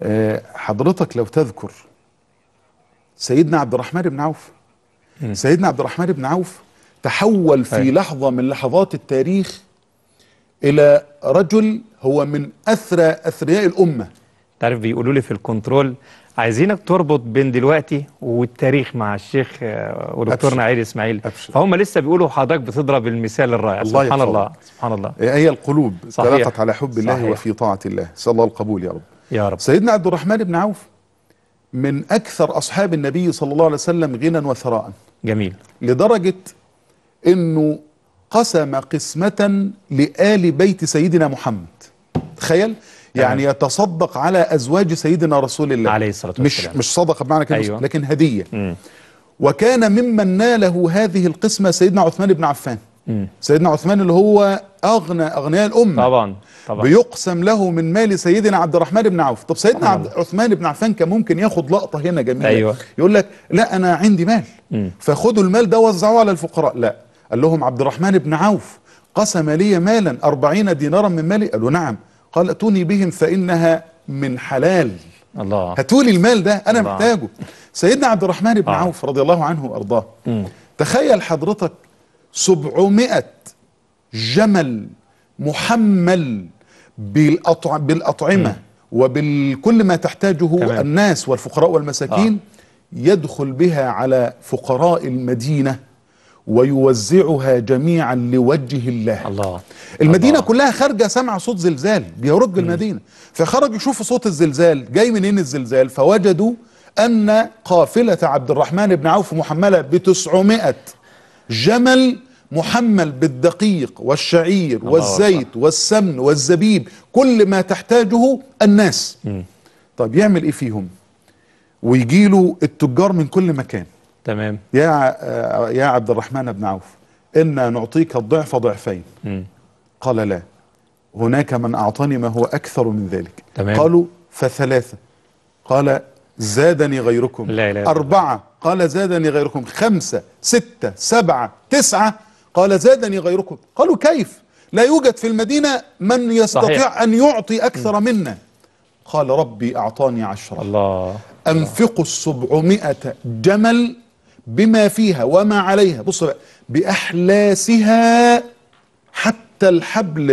آه، حضرتك لو تذكر سيدنا عبد الرحمن بن عوف سيدنا عبد الرحمن بن عوف تحول في لحظة من لحظات التاريخ إلى رجل هو من أثرى أثرياء الأمة تعرف بيقولوا لي في الكنترول عايزينك تربط بين دلوقتي والتاريخ مع الشيخ آه، ودكتور نعيل اسماعيل فهم لسه بيقولوا حضرتك بتضرب المثال الرائع الله سبحان الله سبحان الله إيه، هي القلوب تلاقت على حب الله صحيح. وفي طاعه الله صلى الله القبول يا رب يا رب سيدنا عبد الرحمن بن عوف من اكثر اصحاب النبي صلى الله عليه وسلم غنى وثراء جميل لدرجه انه قسم قسمه لآل بيت سيدنا محمد تخيل يعني يتصدق على أزواج سيدنا رسول الله عليه الصلاة والسلام مش, مش صدقة بمعنى كلمة أيوة. لكن هدية مم. وكان ممن ناله هذه القسمة سيدنا عثمان بن عفان مم. سيدنا عثمان اللي هو أغنى أغنياء الأمة طبعا طبعا بيقسم له من مال سيدنا عبد الرحمن بن عوف طب سيدنا عبد عثمان بن عفان كان ممكن ياخد لقطة هنا جميلة أيوة. يقول لك لا أنا عندي مال فخذوا فخدوا المال ده وزعوه على الفقراء لا قال لهم عبد الرحمن بن عوف قسم لي مالا أربعين دينارا من مالي قالوا نعم قال اتوني بهم فانها من حلال الله هاتولي المال ده انا الله. محتاجه سيدنا عبد الرحمن بن آه. عوف رضي الله عنه وارضاه تخيل حضرتك 700 جمل محمل بالأطع... بالأطعمة م. وبالكل ما تحتاجه كمان. الناس والفقراء والمساكين آه. يدخل بها على فقراء المدينة ويوزعها جميعا لوجه الله الله المدينه الله. كلها خارجه سمع صوت زلزال بيرج المدينه فخرج يشوف صوت الزلزال جاي منين إيه الزلزال فوجدوا ان قافله عبد الرحمن بن عوف محمله ب 900 جمل محمل بالدقيق والشعير والزيت والسمن والزبيب كل ما تحتاجه الناس طب يعمل ايه فيهم ويجيله التجار من كل مكان تمام يا آه، يا عبد الرحمن بن عوف إنا نعطيك الضعف ضعفين م. قال لا هناك من أعطاني ما هو أكثر من ذلك تمام. قالوا فثلاثة قال زادني غيركم لا لا أربعة لا. قال زادني غيركم خمسة ستة سبعة تسعة قال زادني غيركم قالوا كيف لا يوجد في المدينة من يستطيع صحيح. أن يعطي أكثر م. منا قال ربي أعطاني عشرة الله. أنفقوا السبعمائة جمل بما فيها وما عليها بص بقى بأحلاسها حتى الحبل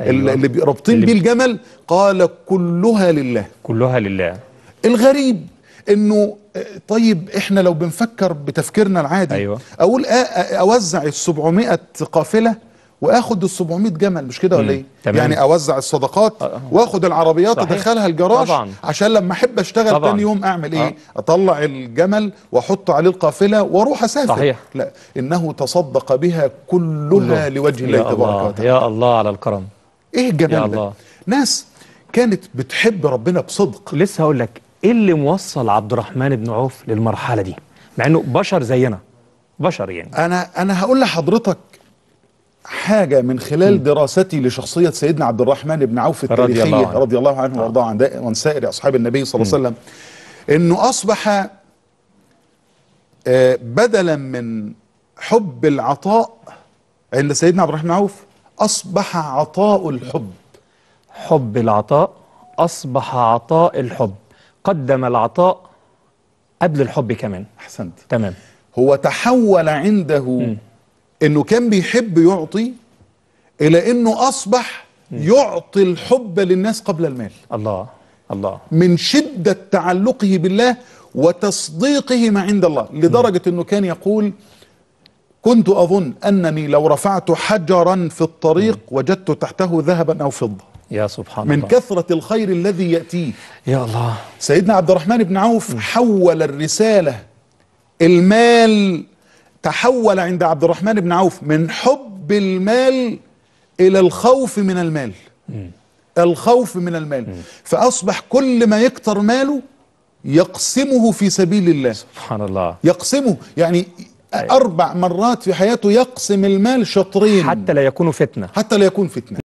أيوة. اللي رابطين بيه الجمل قال كلها لله كلها لله الغريب انه آه، طيب احنا لو بنفكر بتفكيرنا العادي أيوة. اقول اوزع ال 700 قافله واخد ال 700 جمل مش كده ولا ايه يعني اوزع الصدقات آه، آه. واخد العربيات صحيح. ادخلها الجراج عشان لما احب اشتغل طبعًا. يوم اعمل ايه أه. اطلع الجمل واحط عليه القافله واروح اسافر صحيح. لا انه تصدق بها كلها الله. لوجه الله تبارك وتعالى يا الله على الكرم ايه الجمال يا الله. ده ناس كانت بتحب ربنا بصدق لسه هقول لك ايه اللي موصل عبد الرحمن بن عوف للمرحله دي مع انه بشر زينا بشر يعني انا انا هقول لحضرتك حاجة من خلال دراستي لشخصية سيدنا عبد الرحمن بن عوف التاريخية رضي الله عنه, رضي الله عنه آه. وارضاه عن وعن سائر أصحاب النبي صلى الله عليه وسلم أنه أصبح آه، بدلا من حب العطاء عند سيدنا عبد الرحمن عوف أصبح عطاء الحب حب العطاء أصبح عطاء الحب قدم العطاء قبل الحب كمان أحسنت تمام هو تحول عنده م. انه كان بيحب يعطي الى انه اصبح يعطي الحب للناس قبل المال الله الله من شدة تعلقه بالله وتصديقه ما عند الله لدرجة انه كان يقول كنت اظن انني لو رفعت حجرا في الطريق وجدت تحته ذهبا او فضة يا سبحان من الله من كثرة الخير الذي يأتيه يا الله سيدنا عبد الرحمن بن عوف حول الرسالة المال تحول عند عبد الرحمن بن عوف من حب المال الى الخوف من المال م. الخوف من المال م. فاصبح كل ما يكتر ماله يقسمه في سبيل الله سبحان الله يقسمه يعني أربع مرات في حياته يقسم المال شطرين حتى لا يكون فتنة حتى لا يكون فتنة